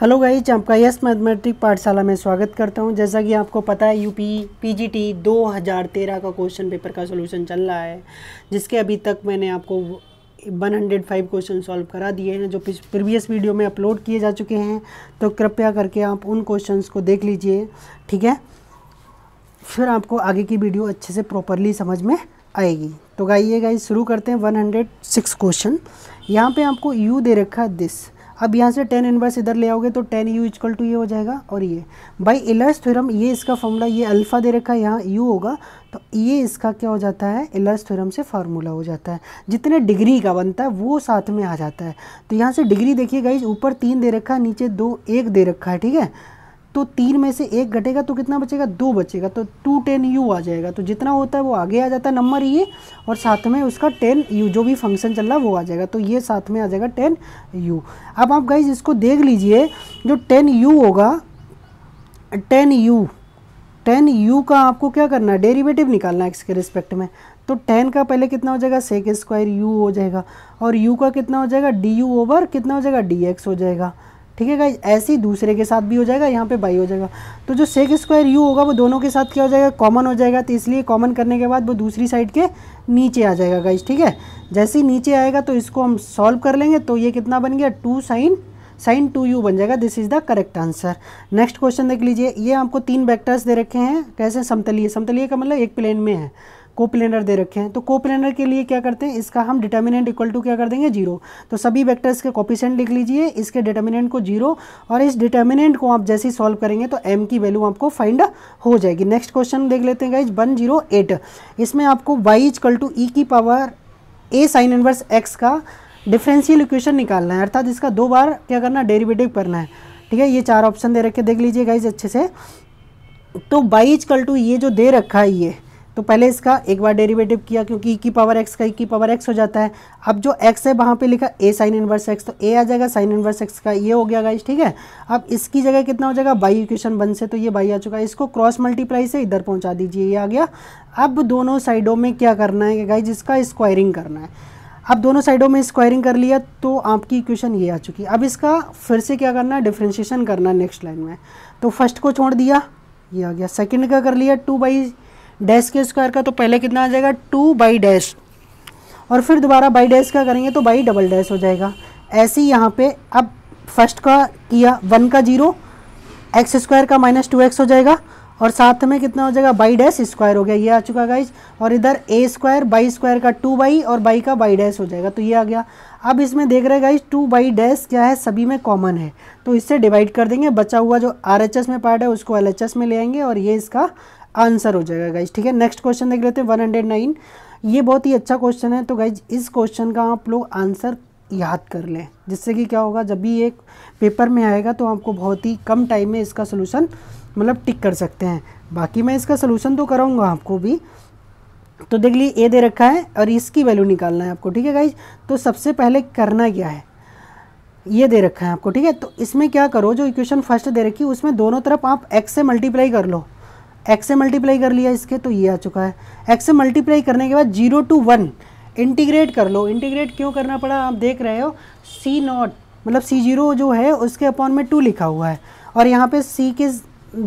hello guys आपका yes mathematic Pathshala में स्वागत करता हूं जैसा कि आपको पता है यूपी पीजीटी 2013 का क्वेश्चन पेपर का सोल्यूशन चल रहा है जिसके अभी तक मैंने आपको 105 क्वेश्चन सॉल्व करा दिए हैं जो प्रीवियस वीडियो में अपलोड किए जा चुके हैं तो कृपया करके आप उन क्वेश्चंस को देख लीजिए ठीक है फिर आपको आगे की वीडियो अच्छे से प्रॉपरली समझ में आएगी तो गाइए गाइज शुरू करते हैं 106 क्वेश्चन यहाँ पर आपको यू दे रखा दिस अब यहाँ से टेन इनवर्स इधर ले आओगे तो टेन यू इक्वल टू ये हो जाएगा और ये बाई इलर्स थ्योरम ये इसका फॉर्मूला ये अल्फ़ा दे रखा है यहाँ यू होगा तो ये इसका क्या हो जाता है इलर्स थ्योरम से फार्मूला हो जाता है जितने डिग्री का बनता है वो साथ में आ जाता है तो यहाँ से डिग्री देखिए गाइज ऊपर तीन दे रखा है नीचे दो एक दे रखा है ठीक है तो तीन में से एक घटेगा तो कितना बचेगा दो बचेगा तो टू टेन यू आ जाएगा तो जितना होता है वो आगे आ जाता है नंबर ये और साथ में उसका टेन यू जो भी फंक्शन चल रहा है वो आ जाएगा तो ये साथ में आ जाएगा टेन यू अब आप गाइज इसको देख लीजिए जो टेन यू होगा टेन यू टेन यू का आपको क्या करना है डेरीवेटिव निकालना है इसके रिस्पेक्ट में तो टेन का पहले कितना हो जाएगा सेक स्क्वायर यू हो जाएगा और यू का कितना हो जाएगा डी यू ओवर कितना हो जाएगा डी एक्स हो जाएगा ठीक है गाइज ऐसे ही दूसरे के साथ भी हो जाएगा यहाँ पे बाई हो जाएगा तो जो सेक स्क्वायर यू होगा वो दोनों के साथ क्या हो जाएगा कॉमन हो जाएगा तो इसलिए कॉमन करने के बाद वो दूसरी साइड के नीचे आ जाएगा गाइज ठीक है जैसे ही नीचे आएगा तो इसको हम सॉल्व कर लेंगे तो ये कितना बन गया two sine sine two u बन जाएगा this is the correct answer next question देख लीजिए ये आपको तीन वेक्टर्स दे रखे हैं कैसे समतलीय समतलीय का मतलब एक प्लेन में है कोप्लेनर दे रखे हैं तो कोप्लेनर के लिए क्या करते हैं इसका हम डिटर्मिनेंट इक्वल टू क्या कर देंगे जीरो तो सभी वेक्टर्स के कॉपीसेंट लिख लीजिए इसके डिटर्मिनेंट को जीरो और इस डिटर्मिनेंट को आप जैसे ही सॉल्व करेंगे तो एम की वैल्यू आपको फाइंड हो जाएगी नेक्स्ट क्वेश्चन देख लेते हैं गाइज वन जीरो एट इसमें आपको वाई इजकल टू ई की power a sine inverse x का डिफ्रेंशियल इक्वेशन निकालना है अर्थात इसका दो बार क्या करना है डेरिवेटिव करना है ठीक है ये चार ऑप्शन दे रखे देख लीजिए गाइज अच्छे से तो बाई कल टू ये जो दे रखा है ये तो पहले इसका एक बार डेरिवेटिव किया क्योंकि ई की पावर एक्स का ई e की पावर एक्स हो जाता है अब जो एक्स है वहाँ पे लिखा ए साइन इनवर्स एक्स तो ए आ जाएगा साइन इनवर्स एक्स का ये हो गया गाइस ठीक है अब इसकी जगह कितना हो जाएगा बाई इक्वेशन वन से तो ये बाई आ चुका है इसको क्रॉस मल्टीप्लाई से इधर पहुँचा दीजिए ये आ गया अब दोनों साइडों में क्या करना है गाइज इसका स्क्वायरिंग करना है अब दोनों साइडों में स्क्वायरिंग कर लिया तो आपकी इक्वेशन ये आ चुकी है अब इसका फिर से क्या करना है डिफ्रेंशिएशन करना है नेक्स्ट लाइन में तो फर्स्ट को छोड़ दिया ये आ गया सेकंड का कर लिया टू बाई डैश के स्क्वायर का तो पहले कितना आ जाएगा टू बाई डैश और फिर दोबारा बाई डैश का करेंगे तो बाई डबल डैश हो जाएगा ऐसे ही यहाँ पे अब फर्स्ट का किया वन का जीरो एक्स स्क्वायर का माइनस टू एक्स हो जाएगा और साथ में कितना हो जाएगा बाई डैश स्क्वायर हो गया ये आ चुका गाइज और इधर ए स्क्वायर बाई स्क्वायर का टू बाई और बाई का बाई डैश हो जाएगा तो ये आ गया अब इसमें देख रहे गाइज टू बाई डैश क्या है सभी में कॉमन है तो इससे डिवाइड कर देंगे बचा हुआ जो आर में पार्ट है उसको एल में ले आएंगे और ये इसका आंसर हो जाएगा गाइज ठीक है नेक्स्ट क्वेश्चन देख लेते हैं वन हंड्रेड नाइन ये बहुत ही अच्छा क्वेश्चन है तो गाइज इस क्वेश्चन का आप लोग आंसर याद कर लें जिससे कि क्या होगा जब भी एक पेपर में आएगा तो आपको बहुत ही कम टाइम में इसका सोल्यूशन मतलब टिक कर सकते हैं बाकी मैं इसका सोल्यूशन तो कराऊंगा आपको भी तो देख ली ए दे रखा है और इसकी वैल्यू निकालना है आपको ठीक है गाइज तो सबसे पहले करना क्या है ये दे रखा है आपको ठीक है तो इसमें क्या करो जो इक्वेशन फर्स्ट दे रखी है उसमें दोनों तरफ आप एक्स से मल्टीप्लाई कर लो एक्स से मल्टीप्लाई कर लिया इसके तो ये आ चुका है एक्स से मल्टीप्लाई करने के बाद जीरो टू वन इंटीग्रेट कर लो इंटीग्रेट क्यों करना पड़ा आप देख रहे हो सी नॉट मतलब सी जीरो जो है उसके अपॉन में टू लिखा हुआ है और यहाँ पे सी के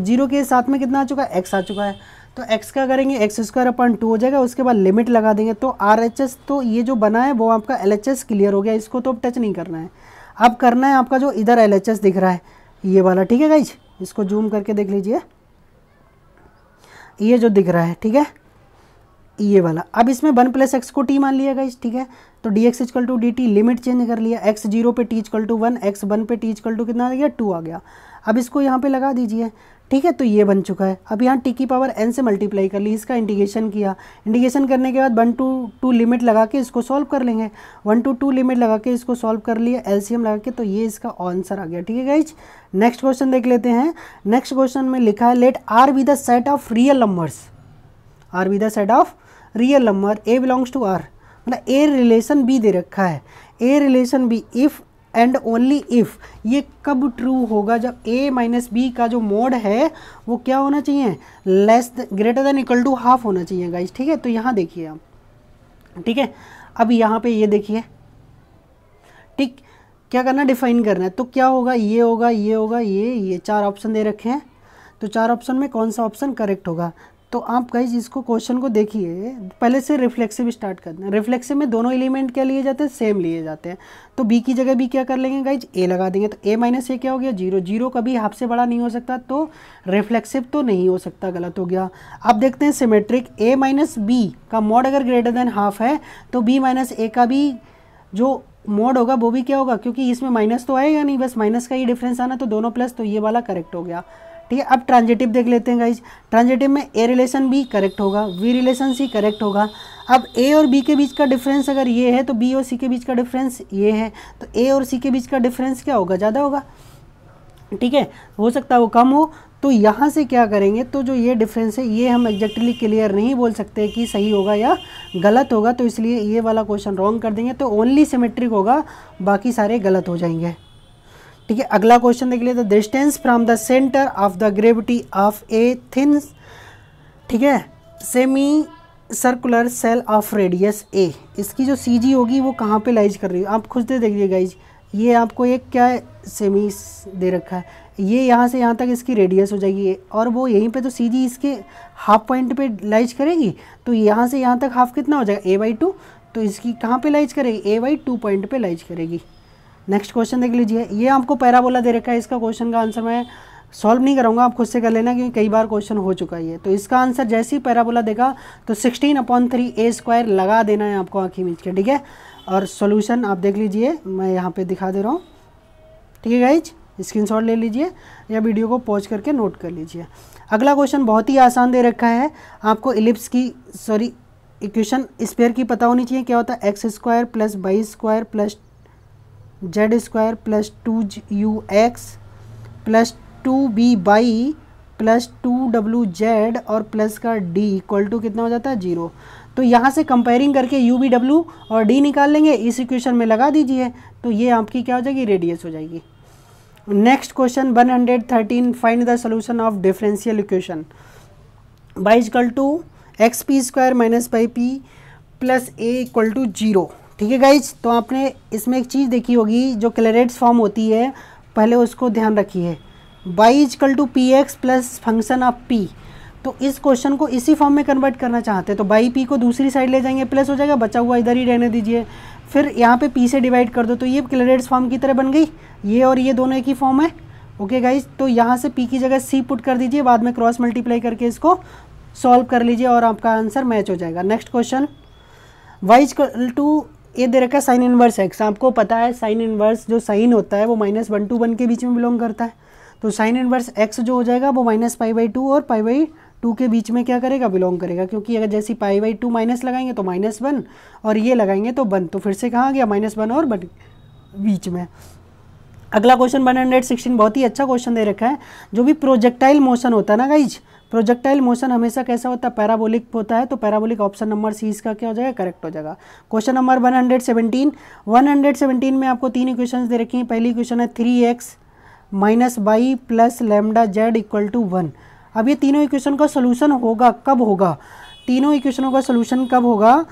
जीरो के साथ में कितना आ चुका है एक्स आ चुका है तो एक्स का करेंगे एक्स स्क्वायर अपॉन टू हो जाएगा उसके बाद लिमिट लगा देंगे तो आर एच एस तो ये जो बना है वो आपका एल एच एस क्लियर हो गया इसको तो अब टच नहीं करना है अब करना है आपका जो इधर एल एच एस दिख रहा है ये वाला ठीक है गाइज इसको जूम करके देख लीजिए ये जो दिख रहा है ठीक है ये वाला अब इसमें वन प्लस एक्स को टी मान लिया गया ठीक है तो d x is equal to d t limit change कर लिया एक्स जीरो पे t is equal to one x one पे टी इजकल टू कितना आ गया टू आ गया अब इसको यहाँ पे लगा दीजिए ठीक है तो ये बन चुका है अब यहाँ टी की पावर एन से मल्टीप्लाई कर ली इसका इंडिकेशन किया इंडिकेशन करने के बाद वन टू टू लिमिट लगा के इसको सॉल्व कर लेंगे वन टू टू लिमिट लगा के इसको सॉल्व कर लिया एलसीएम लगा के तो ये इसका आंसर आ गया ठीक है गाइज नेक्स्ट क्वेश्चन देख लेते हैं नेक्स्ट क्वेश्चन में लिखा है let R with the set of real numbers R with the set of real number a belongs to R मतलब ए रिलेशन बी दे रखा है a relation b if and only if ये कब true होगा जब ए माइनस बी का जो मोड है वो क्या होना चाहिए less greater than equal to half होना चाहिए गाइज ठीक है तो यहाँ देखिए आप ठीक है अब यहाँ पे ये देखिए ठीक क्या करना डिफाइन करना है तो क्या होगा ये होगा ये होगा ये ये चार ऑप्शन दे रखे हैं तो चार ऑप्शन में कौन सा ऑप्शन करेक्ट होगा तो आप गाइज इसको क्वेश्चन को देखिए पहले से रिफ्लेक्सिव स्टार्ट करना है रिफ्लेक्सिव में दोनों एलिमेंट क्या लिए जाते हैं सेम लिए जाते हैं तो बी की जगह बी क्या कर लेंगे गाइज ए लगा देंगे तो ए माइनस ए क्या हो गया जीरो जीरो कभी हाफ से बड़ा नहीं हो सकता तो रिफ्लेक्सिव तो नहीं हो सकता गलत हो गया अब देखते हैं सिमेट्रिक ए माइनस बी का मॉड अगर ग्रेटर देन हाफ है तो बी माइनस ए का भी जो मोड होगा वो भी क्या होगा क्योंकि इसमें माइनस तो आएगा नहीं बस माइनस का ही डिफरेंस आना तो दोनों प्लस तो ये वाला करेक्ट हो गया ठीक है अब ट्रांजेटिव देख लेते हैं गाइज ट्रांजेटिव में ए रिलेशन भी करेक्ट होगा वी रिलेशन सी करेक्ट होगा अब ए और बी के बीच का डिफरेंस अगर ये है तो बी और सी के बीच का डिफरेंस ये है तो ए और सी के बीच का डिफरेंस क्या होगा ज़्यादा होगा ठीक है हो सकता है वो कम हो तो यहाँ से क्या करेंगे तो जो ये डिफरेंस है ये हम एग्जैक्टली क्लियर नहीं बोल सकते कि सही होगा या गलत होगा तो इसलिए ये वाला क्वेश्चन रॉन्ग कर देंगे तो ओनली सिमेट्रिक होगा बाकी सारे गलत हो जाएंगे ठीक है अगला क्वेश्चन देख लेते distance from the centre of the gravity of a thin ठीक है semi circular shell of radius a इसकी जो सी जी होगी वो कहाँ पे लाइज कर रही है आप खुद देख देखिए गाइज ये आपको एक क्या सेमी दे रखा है ये यहाँ से यहाँ तक इसकी रेडियस हो जाएगी और वो यहीं पे तो सी जी इसके हाफ पॉइंट पे लाइज करेगी तो यहाँ से यहाँ तक हाफ कितना हो जाएगा ए बाई टू तो इसकी कहाँ पे लाइज करेगी ए बाई टू पॉइंट पे लाइज करेगी नेक्स्ट क्वेश्चन देख लीजिए ये आपको पैराबोला दे रखा है इसका क्वेश्चन का आंसर मैं सॉल्व नहीं कराऊंगा आप खुद से कर लेना क्योंकि कई बार क्वेश्चन हो चुका है तो इसका आंसर जैसे ही पैराबोला देगा तो sixteen upon three a square लगा देना है आपको आँखें मीच के ठीक है और सोल्यूशन आप देख लीजिए मैं यहाँ पर दिखा दे रहा हूँ ठीक है गाइज स्क्रीन ले लीजिए या वीडियो को पॉज करके नोट कर लीजिए अगला क्वेश्चन बहुत ही आसान दे रखा है आपको इलिप्स की सॉरी इक्वेशन स्पेयर की पता होनी चाहिए क्या होता है x square plus y square plus z square plus two u x plus two b y plus two डब्ल्यू जेड और प्लस का डी इक्वल टू कितना हो जाता है जीरो तो यहाँ से कंपेयरिंग करके यू बी डब्ल्यू और डी निकाल लेंगे इस इक्वेशन में लगा दीजिए तो ये आपकी क्या हो जाएगी रेडियस हो जाएगी next question 113 find the solution of differential equation y two x p square minus y p plus a equal to zero ठीक है गाइज तो आपने इसमें एक चीज़ देखी होगी जो क्लेरेट्स फॉर्म होती है पहले उसको ध्यान रखिए y is equal to p x plus function of p तो इस क्वेश्चन को इसी फॉर्म में कन्वर्ट करना चाहते हैं तो बाई पी को दूसरी साइड ले जाएंगे प्लस हो जाएगा बचा हुआ इधर ही रहने दीजिए फिर यहाँ पे पी से डिवाइड कर दो तो ये क्लेरेट्स फॉर्म की तरह बन गई ये और ये दोनों एक ही फॉर्म है ओके गाइज तो यहाँ से पी की जगह सी पुट कर दीजिए बाद में क्रॉस मल्टीप्लाई करके इसको सॉल्व कर लीजिए और आपका आंसर मैच हो जाएगा नेक्स्ट क्वेश्चन वाई टू ये दे रखा है साइन इनवर्स एक्स आपको पता है साइन इनवर्स जो साइन होता है वो माइनस वन टू वन के बीच में बिलोंग करता है तो साइन इनवर्स एक्स जो हो जाएगा वो माइनस पाई बाई टू और पाई बाई टू के बीच में क्या करेगा बिलोंग करेगा क्योंकि अगर जैसे पाई बाई टू माइनस लगाएंगे तो माइनस वन और ये लगाएंगे तो वन तो फिर से कहाँ गया माइनस वन और वन बीच में अगला क्वेश्चन वन हंड्रेड सिक्सटीन बहुत ही अच्छा क्वेश्चन दे रखा है जो भी प्रोजेक्टाइल मोशन होता है ना गाइज प्रोजेक्टाइल मोशन हमेशा कैसा होता है पैराबोलिक होता है तो पैराबोलिक ऑप्शन नंबर सी इसका क्या हो जाएगा करेक्ट हो जाएगा question number one one hundred hundred seventeen में आपको तीन इक्वेशन दे रखी हैं पहली क्वेश्चन है three x minus y plus lambda z equal to one अब ये तीनों इक्वेशन का सोल्यूशन होगा कब होगा तीनों इक्वेशनों का सोल्यूशन कब होगा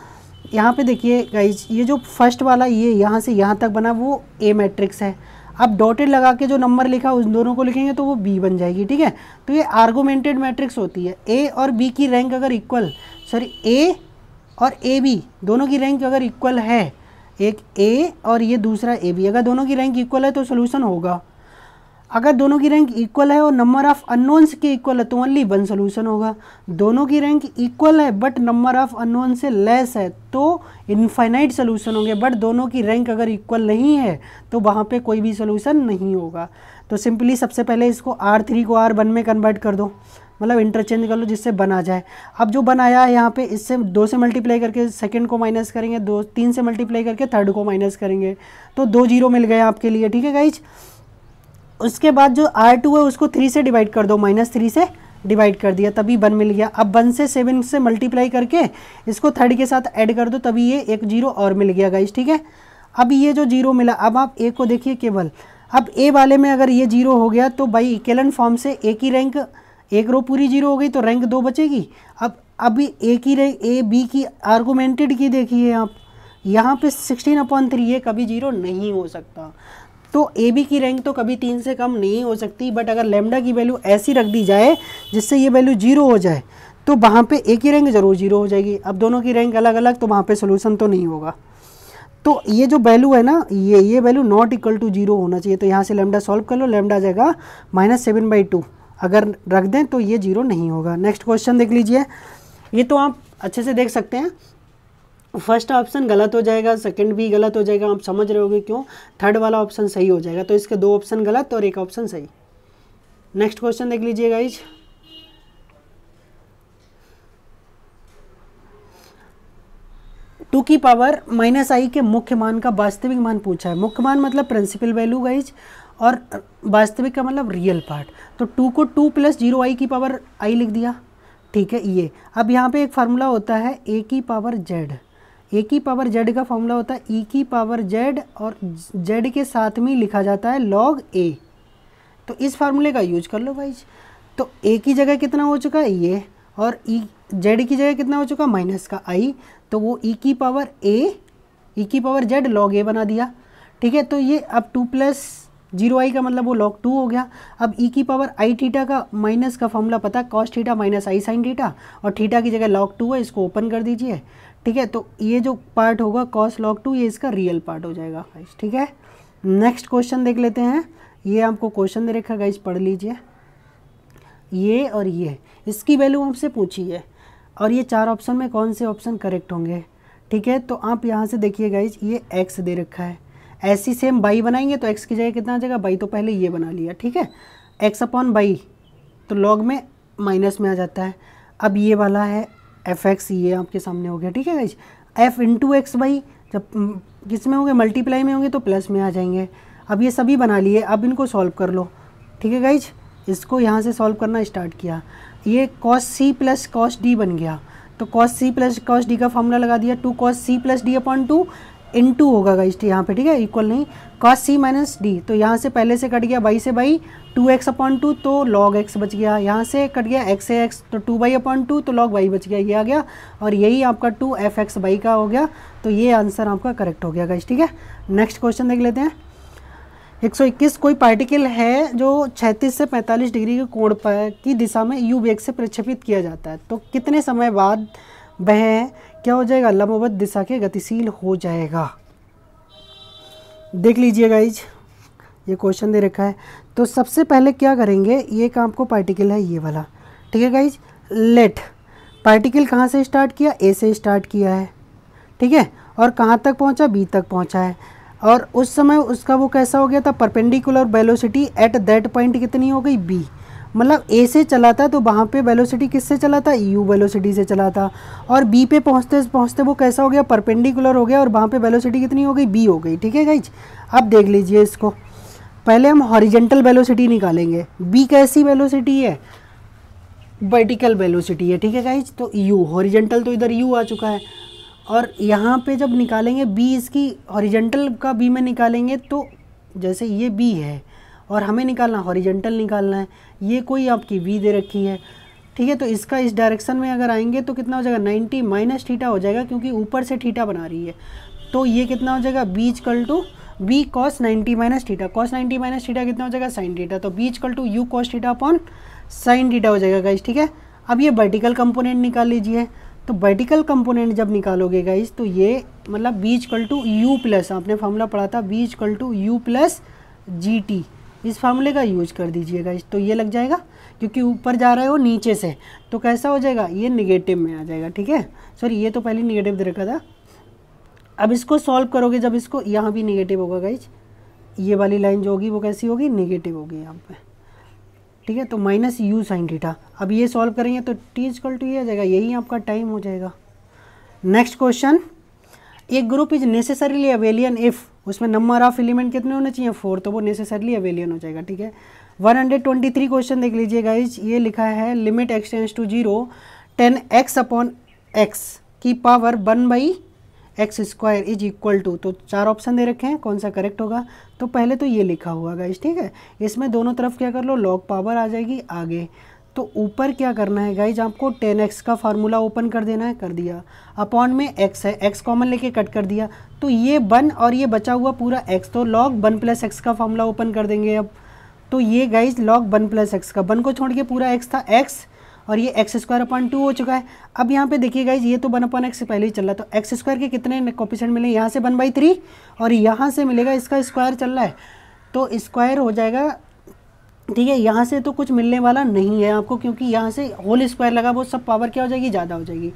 यहाँ पे देखिए गाइज ये जो फर्स्ट वाला ये यहाँ से यहाँ तक बना वो ए मैट्रिक्स है अब डॉटेड लगा के जो नंबर लिखा उस दोनों को लिखेंगे तो वो बी बन जाएगी ठीक है तो ये आर्गोमेंटेड मैट्रिक्स होती है ए और बी की रैंक अगर इक्वल सॉरी ए और ए बी दोनों की रैंक अगर इक्वल है एक ए और ये दूसरा ए बी अगर दोनों की रैंक इक्वल है तो सोल्यूशन होगा अगर दोनों की रैंक इक्वल है और नंबर ऑफ अननोन्स के इक्वल है तो ओनली वन सोल्यूशन होगा दोनों की रैंक इक्वल है बट नंबर ऑफ अननोन से लेस है तो इनफाइनाइट सोल्यूशन होंगे बट दोनों की रैंक अगर इक्वल नहीं है तो वहाँ पे कोई भी सोल्यूशन नहीं होगा तो सिंपली सबसे पहले इसको आर थ्री को आर वन में कन्वर्ट कर दो मतलब इंटरचेंज कर लो जिससे बना जाए अब जो बनाया है यहाँ पे इससे दो से मल्टीप्लाई करके सेकंड को माइनस करेंगे दो तीन से मल्टीप्लाई करके थर्ड को माइनस करेंगे तो दो जीरो मिल गए आपके लिए ठीक है गाइज उसके बाद जो आर टू है उसको थ्री से डिवाइड कर दो माइनस थ्री से डिवाइड कर दिया तभी वन मिल गया अब वन से सेवन से मल्टीप्लाई करके इसको थर्ड के साथ ऐड कर दो तभी ये एक जीरो और मिल गया गाइस ठीक है अब ये जो जीरो मिला अब आप ए को देखिए केवल अब ए वाले में अगर ये जीरो हो गया तो भाई इकेलन फॉर्म से एक ही रैंक एक रो पूरी जीरो हो गई तो रैंक दो बचेगी अब अभी ए की रैंक ए बी की आर्गोमेंटेड की देखिए आप यहाँ पे सिक्सटीन अपॉन थ्री ये कभी जीरो नहीं हो सकता तो ए बी की रैंक तो कभी तीन से कम नहीं हो सकती बट अगर लेमडा की वैल्यू ऐसी रख दी जाए जिससे ये वैल्यू जीरो हो जाए तो वहाँ पे ए की रैंक ज़रूर जीरो हो जाएगी अब दोनों की रैंक अलग अलग तो वहाँ पे सोल्यूशन तो नहीं होगा तो ये जो वैल्यू है ना ये ये value not equal to zero होना चाहिए तो यहाँ से लेमडा सॉल्व कर लो लेमडा जाएगा माइनस सेवन बाई टू अगर रख दें तो ये जीरो नहीं होगा नेक्स्ट क्वेश्चन देख लीजिए ये तो आप अच्छे से देख सकते हैं फर्स्ट ऑप्शन गलत हो जाएगा सेकंड भी गलत हो जाएगा आप समझ रहे होगे क्यों थर्ड वाला ऑप्शन सही हो जाएगा तो इसके दो ऑप्शन गलत और एक ऑप्शन सही नेक्स्ट क्वेश्चन देख लीजिए गाइज टू की पावर माइनस आई के मुख्य मान का वास्तविक मान पूछा है मुख्य मान मतलब प्रिंसिपल वैल्यू गाइज और वास्तविक का मतलब रियल पार्ट तो टू को टू प्लस जीरो आई की पावर आई लिख दिया ठीक है ये अब यहाँ पे एक फार्मूला होता है ए की पावर जेड ए की पावर जेड का फॉर्मूला होता है ई e की पावर जेड और जेड के साथ में लिखा जाता है लॉग ए तो इस फार्मूले का यूज कर लो भाई तो ए की जगह कितना हो चुका है ये और ई e, जेड की जगह कितना हो चुका माइनस का आई तो वो ई e की पावर ए ई की पावर जेड लॉग ए बना दिया ठीक है तो ये अब टू प्लस जीरो आई का मतलब वो लॉग टू हो गया अब ई e की पावर आई थीटा का माइनस का फॉर्मूला पता है cos theta minus i sine theta और थीटा की जगह लॉग टू है इसको ओपन कर दीजिए ठीक है तो ये जो पार्ट होगा कॉस लॉग टू ये इसका रियल पार्ट हो जाएगा गाइस ठीक है नेक्स्ट क्वेश्चन देख लेते हैं ये आपको क्वेश्चन दे रखा गाइस पढ़ लीजिए ये और ये इसकी वैल्यू आपसे पूछी है और ये चार ऑप्शन में कौन से ऑप्शन करेक्ट होंगे ठीक है तो आप यहाँ से देखिए गाइज ये एक्स दे रखा है ऐसी सेम बाई बनाएंगे तो एक्स की जगह कितना आ जाएगा बाई तो पहले ये बना लिया ठीक है एक्स अपॉन बाई तो लॉग में माइनस में आ जाता है अब ये वाला है एफ एक्स ये आपके सामने हो गया ठीक है guys f into x y जब किस में होंगे मल्टीप्लाई में होंगे तो प्लस में आ जाएंगे अब ये सभी बना लिए अब इनको सॉल्व कर लो ठीक है गाइज इसको यहाँ से सॉल्व करना स्टार्ट किया ये cos c plus cos d बन गया तो cos c plus cos d का फॉर्मूला लगा दिया two cos c plus d upon two into होगा गाइज यहाँ पे ठीक है इक्वल नहीं कॉस सी माइनस डी तो यहाँ से पहले से कट गया बाई से y two x upon two तो लॉग एक्स बच गया यहाँ से कट गया एक्स से एक्स तो टू बाई अपॉन टू तो लॉग वाई बच गया ये आ गया और यही आपका टू एफ एक्स बाई का हो गया तो ये आंसर आपका करेक्ट हो गया गाइस ठीक है नेक्स्ट क्वेश्चन देख लेते हैं 121 कोई पार्टिकल है जो 36 से 45 डिग्री के कोण पर की दिशा में यू वेग से प्रक्षेपित किया जाता है तो कितने समय बाद वह क्या हो जाएगा लंबवत दिशा के गतिशील हो जाएगा देख लीजिएगा इज ये क्वेश्चन दे रखा है तो सबसे पहले क्या करेंगे ये काम को पार्टिकल है ये वाला ठीक है गाइज लेट पार्टिकल कहाँ से स्टार्ट किया ए से स्टार्ट किया है ठीक है और कहाँ तक पहुँचा बी तक पहुँचा है और उस समय उसका वो कैसा हो गया था perpendicular velocity at that point कितनी हो गई बी मतलब ए से चला था तो वहाँ पे वेलोसिटी किससे चला था यू वेलोसिटी से चला था और बी पे पहुँचते पहुँचते वो कैसा हो गया परपेंडिकुलर हो गया और वहाँ पे वेलोसिटी कितनी हो गई बी हो गई ठीक है गाइज अब देख लीजिए इसको पहले हम हॉरिजेंटल वेलोसिटी निकालेंगे बी कैसी वेलोसिटी है वर्टिकल वेलोसिटी है ठीक है गाइज तो यू हॉरिजेंटल तो इधर यू आ चुका है और यहाँ पर जब निकालेंगे बी इसकी हॉरिजेंटल का बी में निकालेंगे तो जैसे ये बी है और हमें निकालना हॉरिजेंटल निकालना है ये कोई आपकी वी दे रखी है ठीक है तो इसका इस डायरेक्शन में अगर आएंगे तो कितना हो जाएगा 90 माइनस थीटा हो जाएगा क्योंकि ऊपर से ठीठा बना रही है तो ये कितना हो जाएगा बीच कल to b cos ninety minus theta cos ninety minus theta कितना हो जाएगा साइन डीटा तो बीच कल to u cos theta upon sine theta हो जाएगा गाइज ठीक है अब ये वर्टिकल कंपोनेंट निकाल लीजिए तो वर्टिकल कंपोनेंट जब निकालोगे गाइज तो ये मतलब बीच कल टू यू प्लस आपने फॉर्मूला पढ़ा था बीच कल to u plus g t इस फार्मूले का यूज कर दीजिएगा तो ये लग जाएगा क्योंकि ऊपर जा रहा है वो नीचे से तो कैसा हो जाएगा ये निगेटिव में आ जाएगा ठीक है सॉरी ये तो पहले निगेटिव दे रखा था अब इसको सॉल्व करोगे जब इसको यहाँ भी निगेटिव होगा गाइज ये वाली लाइन जो होगी वो कैसी होगी निगेटिव होगी यहाँ पे ठीक है तो माइनस यू साइन डीटा अब ये सॉल्व करेंगे तो टी इजकल टू ये आ जाएगा यही आपका टाइम हो जाएगा नेक्स्ट क्वेश्चन एक group is necessarily abelian if उसमें नंबर ऑफ एलिमेंट कितने होने चाहिए फोर तो वो नेसेसरली अवेलियन हो जाएगा ठीक है 123 क्वेश्चन देख लीजिए गाइज ये लिखा है limit x tends to zero ten x upon x की power one by x square is equal to तो चार ऑप्शन दे रखे हैं कौन सा करेक्ट होगा तो पहले तो ये लिखा हुआ गाइज ठीक है इसमें दोनों तरफ क्या कर लो लॉग पावर आ जाएगी आगे तो ऊपर क्या करना है गाइज आपको टेन एक्स का फार्मूला ओपन कर देना है कर दिया अपॉन में एक्स है एक्स कॉमन लेके कट कर दिया तो ये वन और ये बचा हुआ पूरा एक्स तो लॉग वन प्लस एक्स का फार्मूला ओपन कर देंगे अब तो ये guys log one plus x का वन को छोड़ के पूरा एक्स था एक्स और ये एक्स स्क्वायर अपॉन टू हो चुका है अब यहाँ पे देखिए गाइज ये तो वन अपॉन एक्स से पहले ही चल रहा है तो एक्स स्क्वायर के कितने कॉपीशन मिले यहाँ से वन बाई थ्री और यहाँ से मिलेगा इसका स्क्वायर चल रहा है तो स्क्वायर हो जाएगा ठीक है यहाँ से तो कुछ मिलने वाला नहीं है आपको क्योंकि यहाँ से होल स्क्वायर लगा वो सब पावर क्या हो जाएगी ज़्यादा हो जाएगी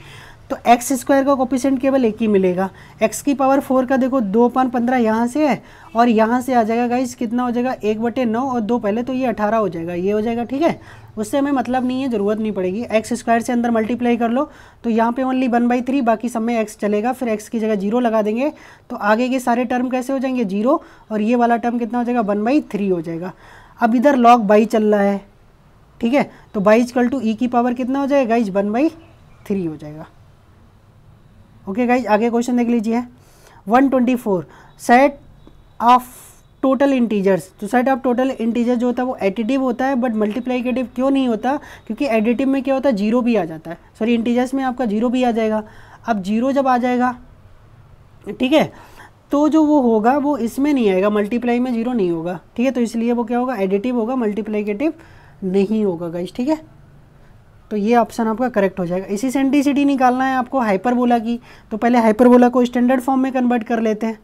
तो एक्स स्क्वायर का कॉपिशेंट केवल एक ही मिलेगा एक्स की पावर फोर का देखो दो पान पंद्रह यहाँ से है और यहाँ से आ जाएगा गाइस कितना हो जाएगा एक बटे नौ और दो पहले तो ये अठारह हो जाएगा ये हो जाएगा ठीक है उससे हमें मतलब नहीं है ज़रूरत नहीं पड़ेगी एक्स स्क्वायर से अंदर मल्टीप्लाई कर लो तो यहाँ पे ओनली वन बाई थ्री बाकी सब में एक्स चलेगा फिर एक्स की जगह जीरो लगा देंगे तो आगे के सारे टर्म कैसे हो जाएंगे जीरो और ये वाला टर्म कितना हो जाएगा वन बाई थ्री हो जाएगा अब इधर लॉग बाई चल रहा है ठीक है तो बाईज कल टू ई e की पावर कितना हो जाएगा गाइज वन बाई थ्री हो जाएगा ओके गाइज आगे क्वेश्चन देख लीजिए one twenty four set of total integers तो सेट ऑफ टोटल इंटीजर जो होता है वो एडिटिव होता है बट मल्टीप्लाइकेटिव क्यों नहीं होता क्योंकि एडिटिव में क्या होता है जीरो भी आ जाता है सॉरी इंटीजर्स में आपका जीरो भी आ जाएगा अब जीरो जब आ जाएगा ठीक है तो जो वो होगा वो इसमें नहीं आएगा मल्टीप्लाई में जीरो नहीं होगा ठीक है तो इसलिए वो क्या होगा एडिटिव होगा मल्टीप्लीकेटिव नहीं होगा गाइज ठीक है तो ये ऑप्शन आपका करेक्ट हो जाएगा इसी सेंटिसिटी निकालना है आपको हाइपरबोला की तो पहले हाइपरबोला को स्टैंडर्ड फॉर्म में कन्वर्ट कर लेते हैं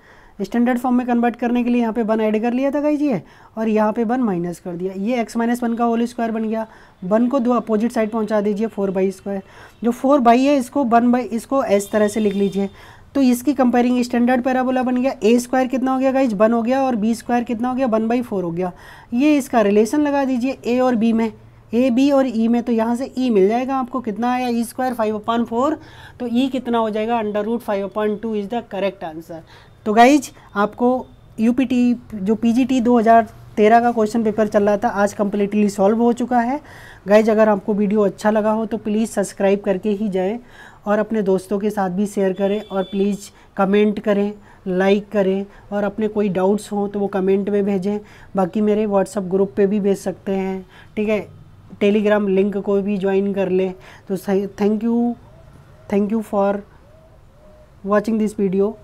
स्टैंडर्ड फॉर्म में कन्वर्ट करने के लिए यहाँ पे वन ऐड कर लिया था गाइज ये और यहाँ पे वन माइनस कर दिया ये एक्स माइनस वन का होल स्क्वायर बन गया वन को दो अपोजिट साइड पहुँचा दीजिए फोर बाई स्क्वायर जो फोर बाई है इसको वन बाई इसको एस तरह से लिख लीजिए तो इसकी कंपेयरिंग स्टैंडर्ड पैराबोला बन गया ए स्क्वायर कितना हो गया गाइज वन हो गया और बी स्क्वायर कितना हो गया वन बाई फोर हो गया ये इसका रिलेशन लगा दीजिए ए और बी में ए बी और ई e में तो यहाँ से ई e मिल जाएगा आपको कितना आया e square five upon four तो ई e कितना हो जाएगा under root five upon two is the correct answer तो गाइज आपको यू जो पी जी तेरह का क्वेश्चन पेपर चल रहा था आज कम्प्लीटली सॉल्व हो चुका है गाइज अगर आपको वीडियो अच्छा लगा हो तो प्लीज़ सब्सक्राइब करके ही जाएँ और अपने दोस्तों के साथ भी शेयर करें और प्लीज़ कमेंट करें लाइक like करें और अपने कोई डाउट्स हों तो वो कमेंट में भेजें बाकी मेरे व्हाट्सअप ग्रुप पे भी भेज सकते हैं ठीक है टेलीग्राम लिंक को भी ज्वाइन कर ले तो thank you thank you for watching this video